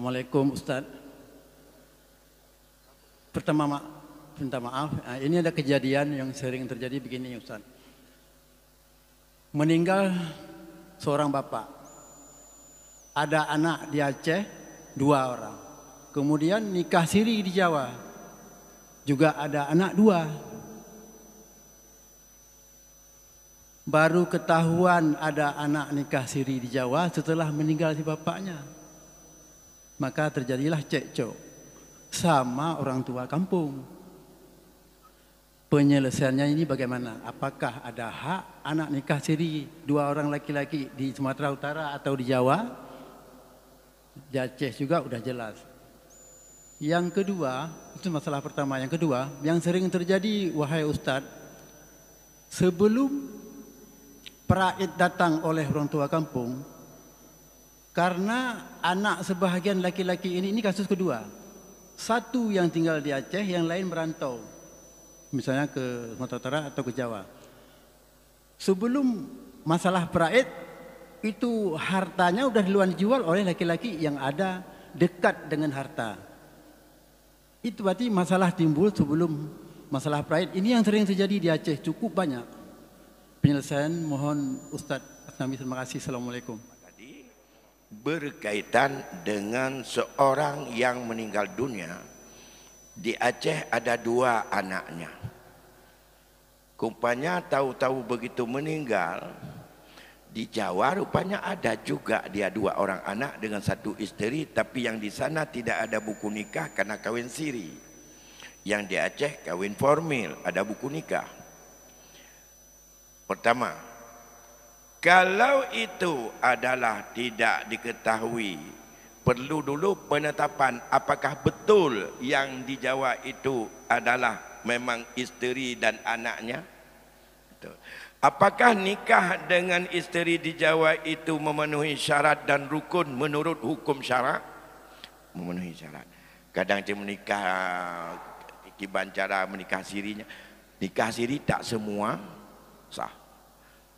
Assalamualaikum Ustaz Pertama ma minta maaf ah, Ini ada kejadian yang sering terjadi begini Ustaz Meninggal seorang bapak Ada anak di Aceh Dua orang Kemudian nikah siri di Jawa Juga ada anak dua Baru ketahuan ada anak nikah siri di Jawa Setelah meninggal si bapaknya maka terjadilah cekcok sama orang tua kampung. Penyelesaiannya ini bagaimana? Apakah ada hak anak nikah siri dua orang laki-laki di Sumatera Utara atau di Jawa? Jaceh juga sudah jelas. Yang kedua, itu masalah pertama. Yang kedua, yang sering terjadi, wahai Ustaz, sebelum praid datang oleh orang tua kampung, Karena anak sebahagian laki-laki ini ini kasus kedua. Satu yang tinggal di Aceh, yang lain merantau. Misalnya ke Sumatera Utara atau ke Jawa. Sebelum masalah praid itu hartanya sudah duluan jual oleh laki-laki yang ada dekat dengan harta. Itu berarti masalah timbul sebelum masalah praid. Ini yang sering terjadi di Aceh cukup banyak. Penyelesaian mohon Ustaz Asnawi terima kasih. Assalamualaikum berkaitan dengan seorang yang meninggal dunia di Aceh ada dua anaknya. Kumpanya tahu-tahu begitu meninggal di Jawa rupanya ada juga dia dua orang anak dengan satu isteri tapi yang di sana tidak ada buku nikah karena kawin siri. Yang di Aceh kawin formal, ada buku nikah. Pertama, kalau itu adalah tidak diketahui Perlu dulu penetapan apakah betul yang di Jawa itu adalah memang isteri dan anaknya Apakah nikah dengan isteri di Jawa itu memenuhi syarat dan rukun menurut hukum syarat? Memenuhi syarat. Kadang dia nikah, kibancara cara menikah sirinya. Nikah siri tak semua sah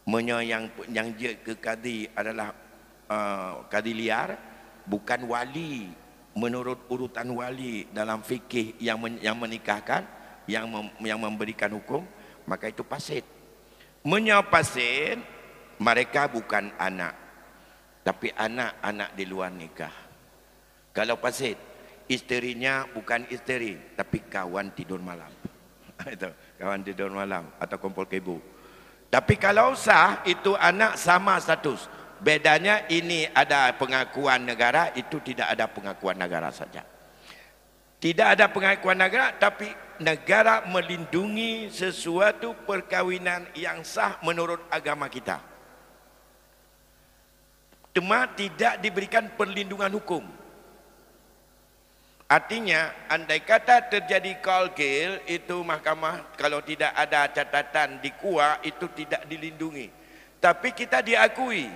menya yang yang dia ke kadi adalah uh, kadi liar bukan wali menurut urutan wali dalam fikih yang men, yang menikahkan yang mem, yang memberikan hukum maka itu pasir menya pasir mereka bukan anak tapi anak-anak di luar nikah kalau pasir isterinya bukan isteri tapi kawan tidur malam itu kawan tidur malam atau kumpul kebo tapi kalau sah itu anak sama status. Bedanya ini ada pengakuan negara, itu tidak ada pengakuan negara saja. Tidak ada pengakuan negara tapi negara melindungi sesuatu perkawinan yang sah menurut agama kita. Cuma tidak diberikan perlindungan hukum. Artinya, andai kata terjadi call kolgil, itu mahkamah kalau tidak ada catatan di kuah, itu tidak dilindungi. Tapi kita diakui,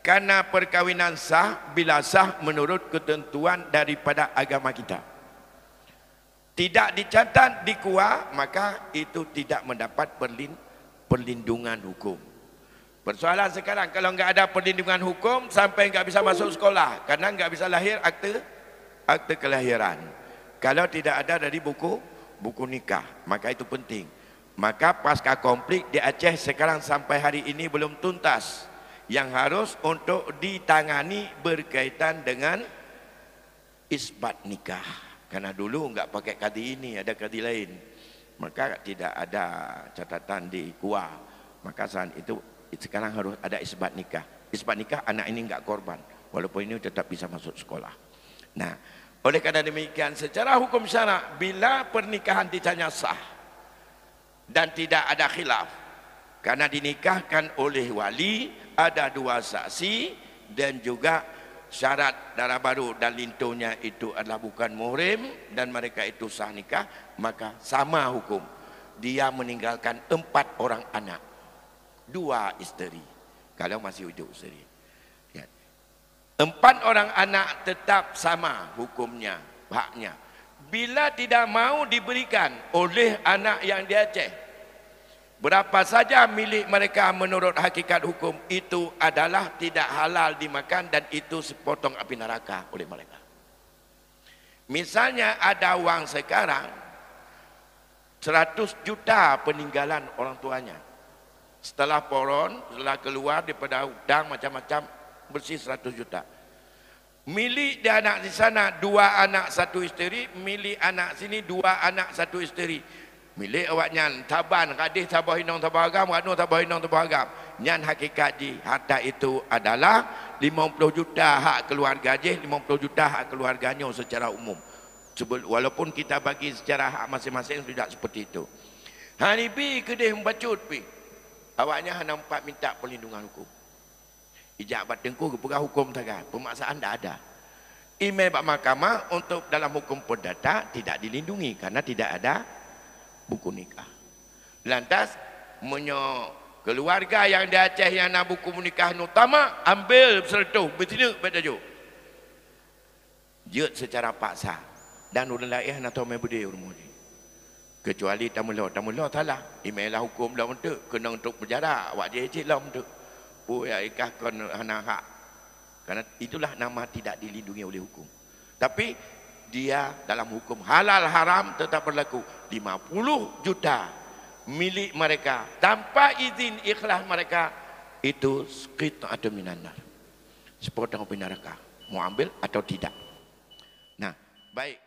karena perkawinan sah, bila sah menurut ketentuan daripada agama kita. Tidak dicatat di kuah, maka itu tidak mendapat perlindungan hukum. Persoalan sekarang, kalau enggak ada perlindungan hukum, sampai enggak bisa masuk sekolah, karena enggak bisa lahir akte akta kelahiran. Kalau tidak ada dari buku buku nikah, maka itu penting. Maka pasca komplik di Aceh sekarang sampai hari ini belum tuntas yang harus untuk ditangani berkaitan dengan isbat nikah. Karena dulu enggak pakai kadi ini, ada kadi lain. Maka tidak ada catatan di kuah. Maka saat itu sekarang harus ada isbat nikah. Isbat nikah anak ini enggak korban. Walaupun ini tetap bisa masuk sekolah. Nah, oleh karena demikian secara hukum syara, bila pernikahan ditanya sah dan tidak ada khilaf karena dinikahkan oleh wali ada dua saksi dan juga syarat darah baru dan lintunya itu adalah bukan muhrim dan mereka itu sah nikah maka sama hukum dia meninggalkan empat orang anak dua isteri kalau masih hidup isteri Empat orang anak tetap sama hukumnya, haknya. Bila tidak mau diberikan oleh anak yang di Aceh, berapa saja milik mereka menurut hakikat hukum itu adalah tidak halal dimakan dan itu sepotong api neraka oleh mereka. Misalnya ada wang sekarang 100 juta peninggalan orang tuanya. Setelah poron, setelah keluar daripada hutang macam-macam, bersih 100 juta. Milik dia anak di sana, dua anak satu isteri. Milik anak sini, dua anak satu isteri. Milik awak nyan, taban, kadis tabah inong tabah agam, radu tabah inong tabah agam. Nyan hakikat di harta itu adalah 50 juta hak keluarga je, 50 juta hak keluarganya secara umum. Walaupun kita bagi secara hak masing-masing tidak seperti itu. Hari bi kedih membacut bi. Awaknya hanya empat minta perlindungan hukum ijabat dengkur kepada hukum tagar. Pemaksaan tak ada. Email Pak Mahkamah untuk dalam hukum perdata tidak dilindungi karena tidak ada buku nikah. Lantas menyo keluarga yang di Aceh yang nak buku nikah utama ambil bersertuh betina pada jo. Jut secara paksa dan ulun laih nak tome budi urmuni. Kecuali tamulah, tamulah salah. Imailah hukum lah untuk kena untuk penjara. wajib dia cik untuk. Buaya ikah kon hanaha. Karena itulah nama tidak dilindungi oleh hukum. Tapi dia dalam hukum halal haram tetap berlaku 50 juta milik mereka tanpa izin ikhlas mereka itu skit atau minanar sepotong pinaraka mau ambil atau tidak nah baik